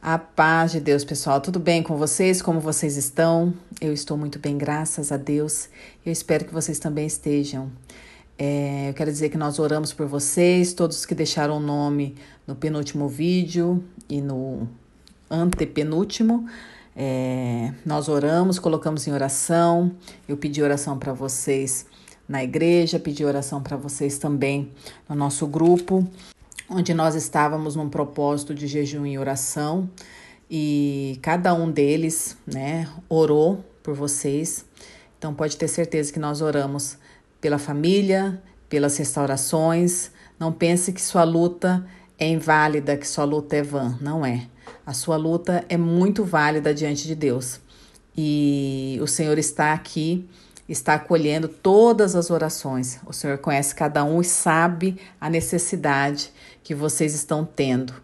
A paz de Deus, pessoal. Tudo bem com vocês? Como vocês estão? Eu estou muito bem, graças a Deus. Eu espero que vocês também estejam. É, eu quero dizer que nós oramos por vocês, todos que deixaram o nome no penúltimo vídeo e no antepenúltimo. É, nós oramos, colocamos em oração. Eu pedi oração para vocês na igreja, pedi oração para vocês também no nosso grupo onde nós estávamos num propósito de jejum e oração e cada um deles, né, orou por vocês. Então pode ter certeza que nós oramos pela família, pelas restaurações. Não pense que sua luta é inválida, que sua luta é vã, não é. A sua luta é muito válida diante de Deus. E o Senhor está aqui está acolhendo todas as orações. O Senhor conhece cada um e sabe a necessidade que vocês estão tendo.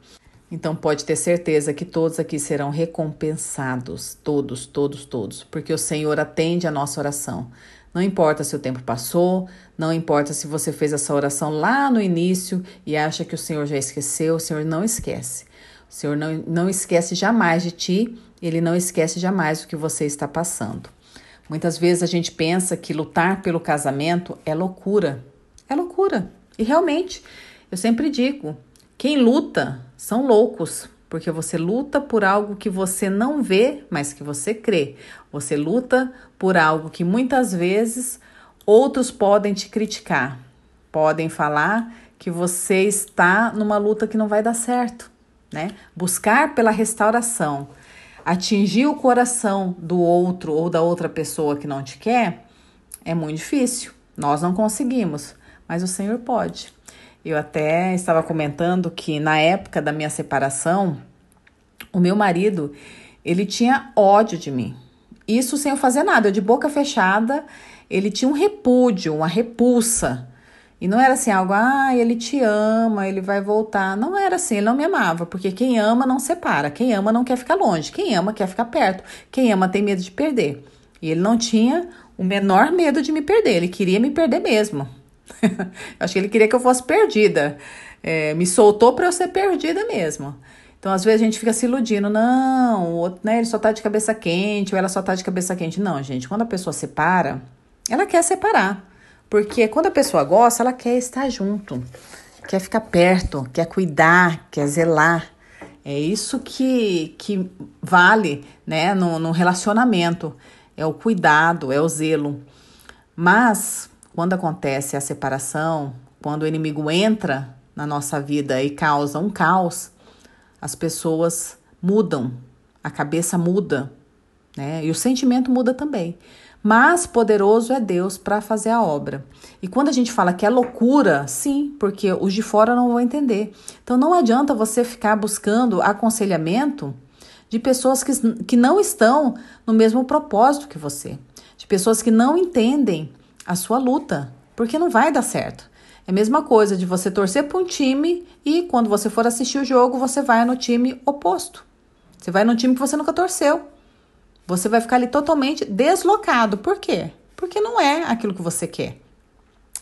Então pode ter certeza que todos aqui serão recompensados, todos, todos, todos, porque o Senhor atende a nossa oração. Não importa se o tempo passou, não importa se você fez essa oração lá no início e acha que o Senhor já esqueceu, o Senhor não esquece. O Senhor não, não esquece jamais de ti, ele não esquece jamais o que você está passando. Muitas vezes a gente pensa que lutar pelo casamento é loucura. É loucura. E realmente, eu sempre digo: quem luta são loucos, porque você luta por algo que você não vê, mas que você crê. Você luta por algo que muitas vezes outros podem te criticar, podem falar que você está numa luta que não vai dar certo, né? Buscar pela restauração, atingir o coração do outro ou da outra pessoa que não te quer é muito difícil. Nós não conseguimos, mas o Senhor pode. Eu até estava comentando que na época da minha separação, o meu marido, ele tinha ódio de mim. Isso sem eu fazer nada, eu de boca fechada, ele tinha um repúdio, uma repulsa e não era assim algo, ah, ele te ama, ele vai voltar. Não era assim, ele não me amava, porque quem ama não separa, quem ama não quer ficar longe, quem ama quer ficar perto, quem ama tem medo de perder. E ele não tinha o menor medo de me perder, ele queria me perder mesmo. Acho que ele queria que eu fosse perdida. É, me soltou para eu ser perdida mesmo. Então, às vezes a gente fica se iludindo, não, o outro, né, ele só tá de cabeça quente, ou ela só tá de cabeça quente. Não, gente, quando a pessoa separa, ela quer separar. Porque quando a pessoa gosta, ela quer estar junto, quer ficar perto, quer cuidar, quer zelar. É isso que, que vale né, no, no relacionamento: é o cuidado, é o zelo. Mas quando acontece a separação, quando o inimigo entra na nossa vida e causa um caos, as pessoas mudam, a cabeça muda, né? E o sentimento muda também mas poderoso é Deus para fazer a obra. E quando a gente fala que é loucura, sim, porque os de fora não vão entender. Então não adianta você ficar buscando aconselhamento de pessoas que, que não estão no mesmo propósito que você, de pessoas que não entendem a sua luta, porque não vai dar certo. É a mesma coisa de você torcer para um time e quando você for assistir o jogo, você vai no time oposto. Você vai no time que você nunca torceu. Você vai ficar ali totalmente deslocado. Por quê? Porque não é aquilo que você quer,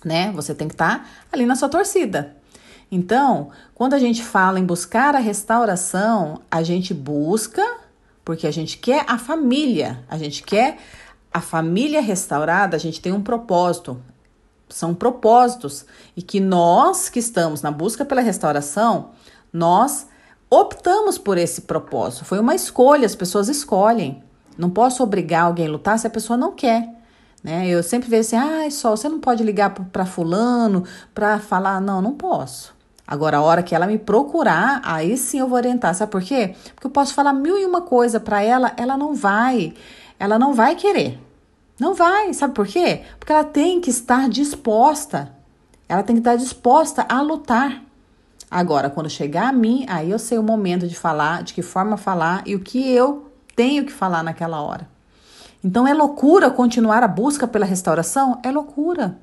né? Você tem que estar tá ali na sua torcida. Então, quando a gente fala em buscar a restauração, a gente busca porque a gente quer a família, a gente quer a família restaurada, a gente tem um propósito. São propósitos e que nós que estamos na busca pela restauração, nós optamos por esse propósito. Foi uma escolha, as pessoas escolhem. Não posso obrigar alguém a lutar se a pessoa não quer. Né? Eu sempre vejo assim, ah, Sol, você não pode ligar para fulano para falar, não, não posso. Agora, a hora que ela me procurar, aí sim eu vou orientar. Sabe por quê? Porque eu posso falar mil e uma coisa para ela, ela não vai. Ela não vai querer. Não vai. Sabe por quê? Porque ela tem que estar disposta. Ela tem que estar disposta a lutar. Agora, quando chegar a mim, aí eu sei o momento de falar, de que forma falar e o que eu tenho que falar naquela hora. Então é loucura continuar a busca pela restauração? É loucura.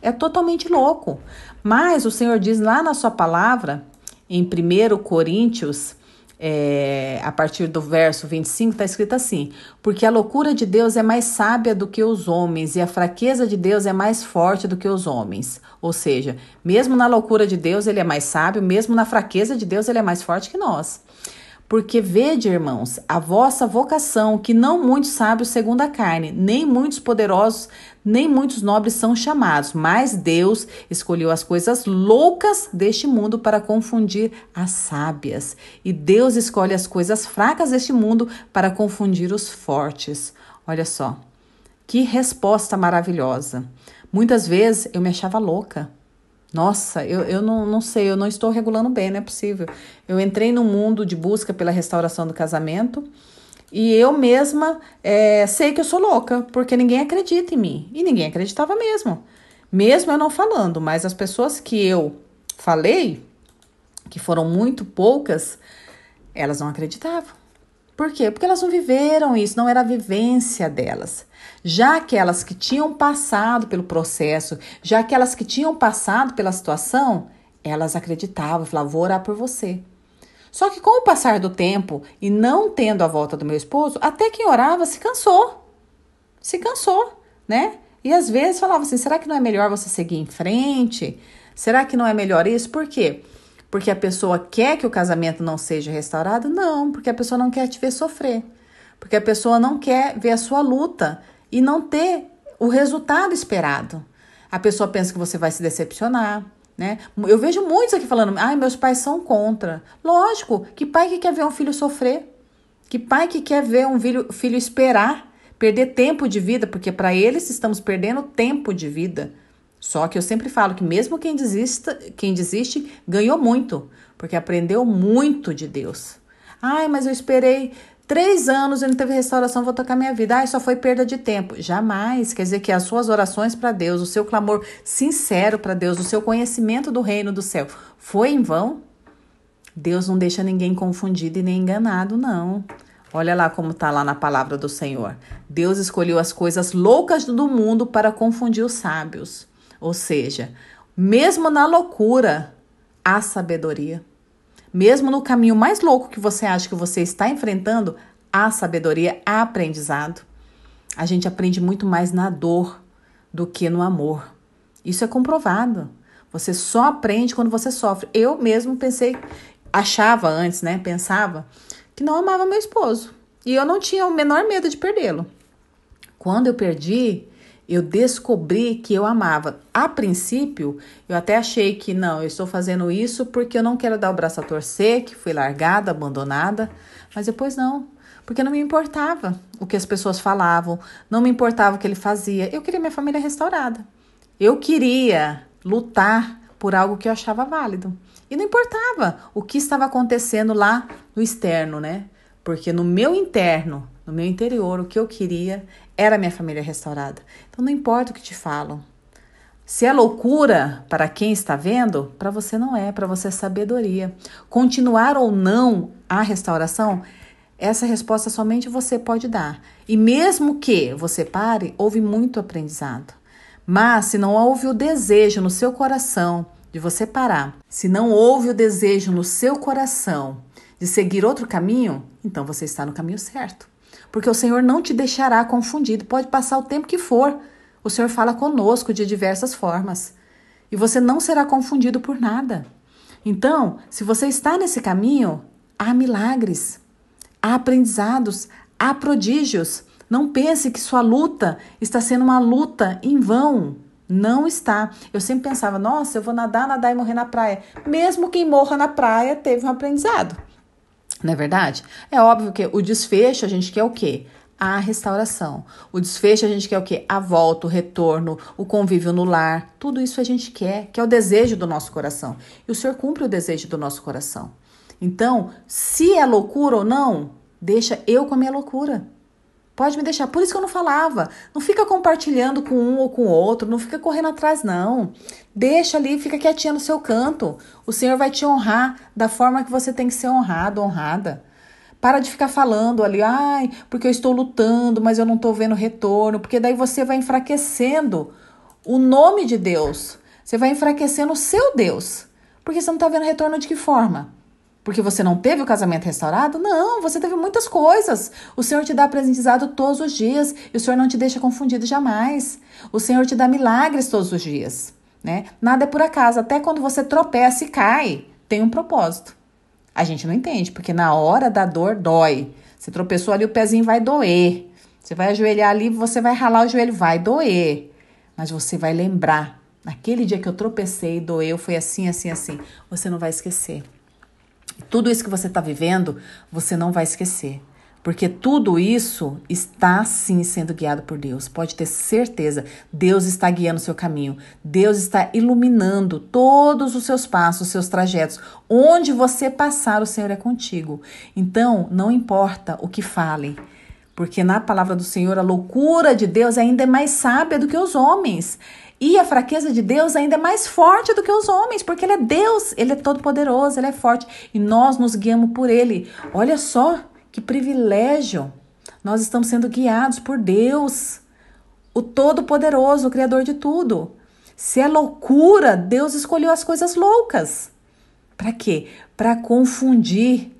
É totalmente louco. Mas o Senhor diz lá na sua palavra, em 1 Coríntios, é, a partir do verso 25, está escrito assim: Porque a loucura de Deus é mais sábia do que os homens, e a fraqueza de Deus é mais forte do que os homens. Ou seja, mesmo na loucura de Deus, ele é mais sábio, mesmo na fraqueza de Deus, ele é mais forte que nós. Porque vede, irmãos, a vossa vocação, que não muitos sábios segundo a carne, nem muitos poderosos, nem muitos nobres são chamados, mas Deus escolheu as coisas loucas deste mundo para confundir as sábias, e Deus escolhe as coisas fracas deste mundo para confundir os fortes. Olha só, que resposta maravilhosa. Muitas vezes eu me achava louca. Nossa, eu, eu não, não sei, eu não estou regulando bem, não é possível. Eu entrei no mundo de busca pela restauração do casamento e eu mesma é, sei que eu sou louca, porque ninguém acredita em mim. E ninguém acreditava mesmo. Mesmo eu não falando, mas as pessoas que eu falei, que foram muito poucas, elas não acreditavam. Por quê? Porque elas não viveram isso, não era a vivência delas. Já aquelas que tinham passado pelo processo, já aquelas que tinham passado pela situação, elas acreditavam, falavam, vou orar por você. Só que com o passar do tempo e não tendo a volta do meu esposo, até quem orava se cansou. Se cansou, né? E às vezes falava assim: será que não é melhor você seguir em frente? Será que não é melhor isso? Por quê? Porque porque a pessoa quer que o casamento não seja restaurado? Não, porque a pessoa não quer te ver sofrer. Porque a pessoa não quer ver a sua luta e não ter o resultado esperado. A pessoa pensa que você vai se decepcionar, né? Eu vejo muitos aqui falando: "Ai, meus pais são contra". Lógico, que pai que quer ver um filho sofrer? Que pai que quer ver um filho, filho esperar, perder tempo de vida, porque para eles estamos perdendo tempo de vida. Só que eu sempre falo que mesmo quem desista, quem desiste ganhou muito, porque aprendeu muito de Deus. Ai, mas eu esperei três anos e não teve restauração, vou tocar minha vida. Ai, só foi perda de tempo. Jamais. Quer dizer que as suas orações para Deus, o seu clamor sincero para Deus, o seu conhecimento do reino do céu foi em vão? Deus não deixa ninguém confundido e nem enganado, não. Olha lá como está lá na palavra do Senhor. Deus escolheu as coisas loucas do mundo para confundir os sábios. Ou seja, mesmo na loucura, há sabedoria. Mesmo no caminho mais louco que você acha que você está enfrentando, há sabedoria, há aprendizado. A gente aprende muito mais na dor do que no amor. Isso é comprovado. Você só aprende quando você sofre. Eu mesmo pensei, achava antes, né? Pensava que não amava meu esposo. E eu não tinha o menor medo de perdê-lo. Quando eu perdi, eu descobri que eu amava. A princípio, eu até achei que não, eu estou fazendo isso porque eu não quero dar o braço a torcer, que fui largada, abandonada, mas depois não, porque não me importava o que as pessoas falavam, não me importava o que ele fazia. Eu queria minha família restaurada. Eu queria lutar por algo que eu achava válido. E não importava o que estava acontecendo lá no externo, né? Porque no meu interno, no meu interior, o que eu queria era minha família restaurada. Então não importa o que te falam. Se é loucura para quem está vendo, para você não é, para você é sabedoria. Continuar ou não a restauração, essa resposta somente você pode dar. E mesmo que você pare, houve muito aprendizado. Mas se não houve o desejo no seu coração de você parar, se não houve o desejo no seu coração de seguir outro caminho, então você está no caminho certo porque o Senhor não te deixará confundido, pode passar o tempo que for. O Senhor fala conosco de diversas formas e você não será confundido por nada. Então, se você está nesse caminho, há milagres, há aprendizados, há prodígios. Não pense que sua luta está sendo uma luta em vão. Não está. Eu sempre pensava, nossa, eu vou nadar, nadar e morrer na praia. Mesmo quem morra na praia teve um aprendizado. Não é verdade? É óbvio que o desfecho a gente quer o quê? A restauração. O desfecho a gente quer o quê? A volta, o retorno, o convívio no lar. Tudo isso a gente quer, que é o desejo do nosso coração. E o Senhor cumpre o desejo do nosso coração. Então, se é loucura ou não, deixa eu com a minha loucura. Pode me deixar. Por isso que eu não falava. Não fica compartilhando com um ou com o outro. Não fica correndo atrás, não. Deixa ali, fica quietinha no seu canto. O Senhor vai te honrar da forma que você tem que ser honrado, honrada. Para de ficar falando ali, ai, porque eu estou lutando, mas eu não estou vendo retorno. Porque daí você vai enfraquecendo o nome de Deus. Você vai enfraquecendo o seu Deus. Porque você não está vendo retorno de que forma? Porque você não teve o casamento restaurado? Não, você teve muitas coisas. O Senhor te dá aprendizado todos os dias e o Senhor não te deixa confundido jamais. O Senhor te dá milagres todos os dias, né? Nada é por acaso, até quando você tropeça e cai, tem um propósito. A gente não entende, porque na hora da dor dói. Você tropeçou ali, o pezinho vai doer. Você vai ajoelhar ali, você vai ralar o joelho, vai doer. Mas você vai lembrar. Naquele dia que eu tropecei e doeu, foi assim, assim, assim. Você não vai esquecer. Tudo isso que você está vivendo, você não vai esquecer. Porque tudo isso está sim sendo guiado por Deus. Pode ter certeza. Deus está guiando o seu caminho. Deus está iluminando todos os seus passos, os seus trajetos. Onde você passar, o Senhor é contigo. Então, não importa o que falem. Porque na palavra do Senhor, a loucura de Deus ainda é mais sábia do que os homens. E a fraqueza de Deus ainda é mais forte do que os homens, porque Ele é Deus, Ele é todo-poderoso, Ele é forte. E nós nos guiamos por Ele. Olha só que privilégio! Nós estamos sendo guiados por Deus, o Todo-Poderoso, o Criador de tudo. Se é loucura, Deus escolheu as coisas loucas. Para quê? Para confundir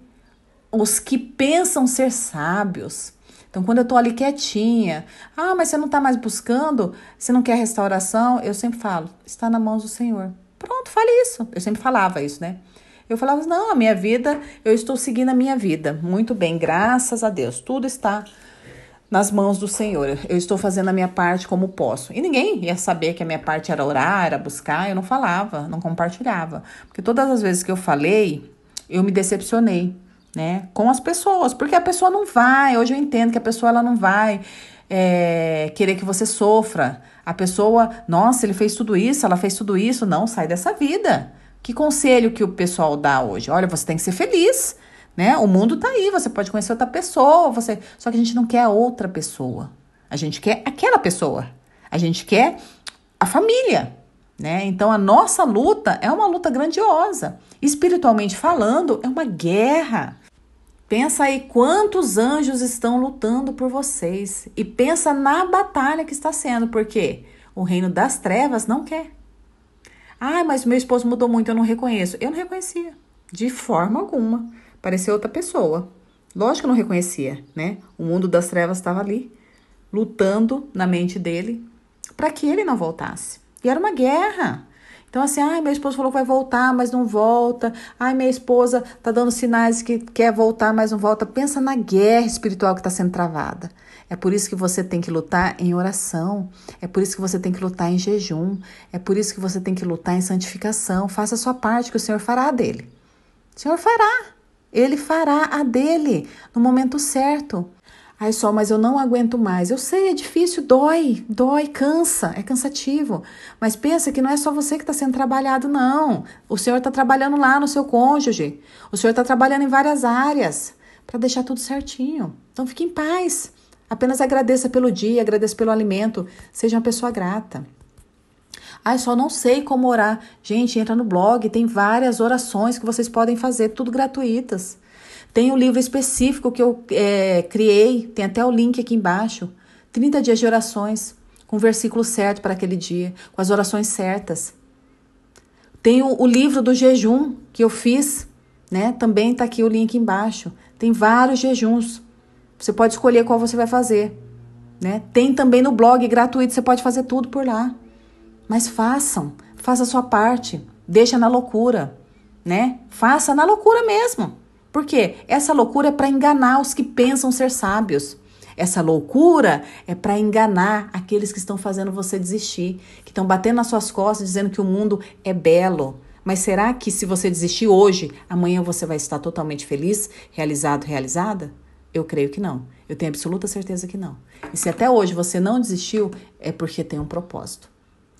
os que pensam ser sábios, então, quando eu estou ali quietinha, ah, mas você não está mais buscando, você não quer restauração, eu sempre falo, está na mão do Senhor. Pronto, fale isso. Eu sempre falava isso, né? Eu falava, assim, não, a minha vida, eu estou seguindo a minha vida. Muito bem, graças a Deus. Tudo está nas mãos do Senhor. Eu estou fazendo a minha parte como posso. E ninguém ia saber que a minha parte era orar, era buscar. Eu não falava, não compartilhava. Porque todas as vezes que eu falei, eu me decepcionei né? Com as pessoas, porque a pessoa não vai. Hoje eu entendo que a pessoa ela não vai é, querer que você sofra. A pessoa, nossa, ele fez tudo isso, ela fez tudo isso. Não, sai dessa vida. Que conselho que o pessoal dá hoje? Olha, você tem que ser feliz, né? O mundo tá aí, você pode conhecer outra pessoa, você. Só que a gente não quer outra pessoa. A gente quer aquela pessoa. A gente quer a família, né? Então a nossa luta é uma luta grandiosa. Espiritualmente falando, é uma guerra. Pensa aí quantos anjos estão lutando por vocês e pensa na batalha que está sendo, porque o reino das trevas não quer. Ah, mas meu esposo mudou muito, eu não reconheço. Eu não reconhecia, de forma alguma. Parecia outra pessoa. Lógico que eu não reconhecia, né? O mundo das trevas estava ali, lutando na mente dele para que ele não voltasse. E era uma guerra. Então, assim, ai, meu esposo falou que vai voltar, mas não volta. Ai, minha esposa tá dando sinais que quer voltar, mas não volta. Pensa na guerra espiritual que está sendo travada. É por isso que você tem que lutar em oração. É por isso que você tem que lutar em jejum. É por isso que você tem que lutar em santificação. Faça a sua parte, que o Senhor fará a dele. O Senhor fará. Ele fará a dele no momento certo. Ai, só mas eu não aguento mais. Eu sei, é difícil, dói, dói, cansa, é cansativo. Mas pensa que não é só você que está sendo trabalhado, não. O senhor está trabalhando lá no seu cônjuge. O senhor está trabalhando em várias áreas para deixar tudo certinho. Então fique em paz. Apenas agradeça pelo dia, agradeça pelo alimento. Seja uma pessoa grata. Ai, só não sei como orar. Gente, entra no blog, tem várias orações que vocês podem fazer, tudo gratuitas. Tem um livro específico que eu é, criei, tem até o link aqui embaixo. 30 dias de orações, com o versículo certo para aquele dia, com as orações certas. Tem o, o livro do jejum que eu fiz, né? Também está aqui o link embaixo. Tem vários jejuns. Você pode escolher qual você vai fazer. Né? Tem também no blog gratuito, você pode fazer tudo por lá. Mas façam, faça a sua parte, deixa na loucura, né? Faça na loucura mesmo. Porque essa loucura é para enganar os que pensam ser sábios. Essa loucura é para enganar aqueles que estão fazendo você desistir, que estão batendo nas suas costas dizendo que o mundo é belo. Mas será que se você desistir hoje, amanhã você vai estar totalmente feliz, realizado, realizada? Eu creio que não. Eu tenho absoluta certeza que não. E se até hoje você não desistiu, é porque tem um propósito.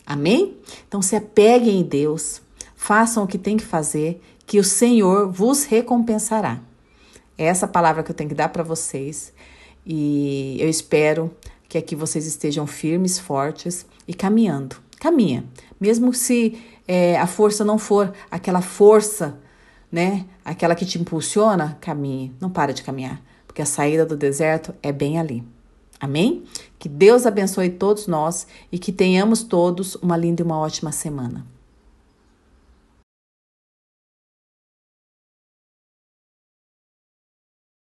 Amém? Então se apeguem em Deus, façam o que tem que fazer que o Senhor vos recompensará. É essa palavra que eu tenho que dar para vocês e eu espero que aqui vocês estejam firmes, fortes e caminhando. Caminha, mesmo se é, a força não for aquela força, né? Aquela que te impulsiona, caminhe. Não para de caminhar, porque a saída do deserto é bem ali. Amém? Que Deus abençoe todos nós e que tenhamos todos uma linda e uma ótima semana.